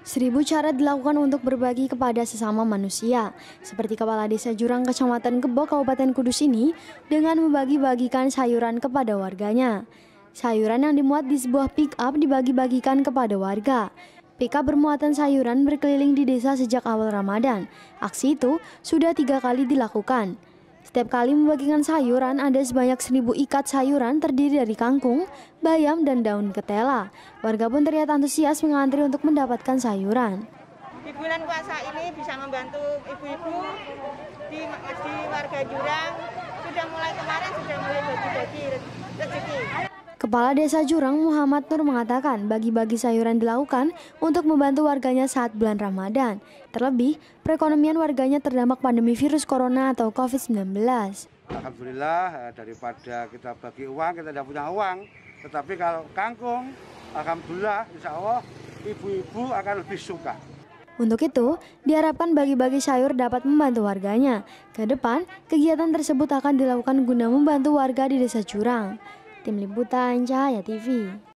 Seribu cara dilakukan untuk berbagi kepada sesama manusia, seperti Kepala Desa Jurang Kecamatan Gebok Kabupaten Kudus ini dengan membagi-bagikan sayuran kepada warganya. Sayuran yang dimuat di sebuah pick-up dibagi-bagikan kepada warga. PK bermuatan sayuran berkeliling di desa sejak awal Ramadan. Aksi itu sudah tiga kali dilakukan. Setiap kali membagikan sayuran, ada sebanyak seribu ikat sayuran terdiri dari kangkung, bayam, dan daun ketela. Warga pun terlihat antusias mengantri untuk mendapatkan sayuran. Di bulan puasa ini bisa membantu ibu-ibu di, di warga Jurang. Sudah mulai kemarin, sudah Kepala Desa Jurang Muhammad Nur mengatakan bagi-bagi sayuran dilakukan untuk membantu warganya saat bulan Ramadan. Terlebih, perekonomian warganya terdampak pandemi virus corona atau COVID-19. Alhamdulillah eh, daripada kita bagi uang, kita tidak punya uang. Tetapi kalau kangkung, Alhamdulillah insya Allah ibu-ibu akan lebih suka. Untuk itu, diharapkan bagi-bagi sayur dapat membantu warganya. Ke depan, kegiatan tersebut akan dilakukan guna membantu warga di desa Jurang. Tim Liputan Cahaya TV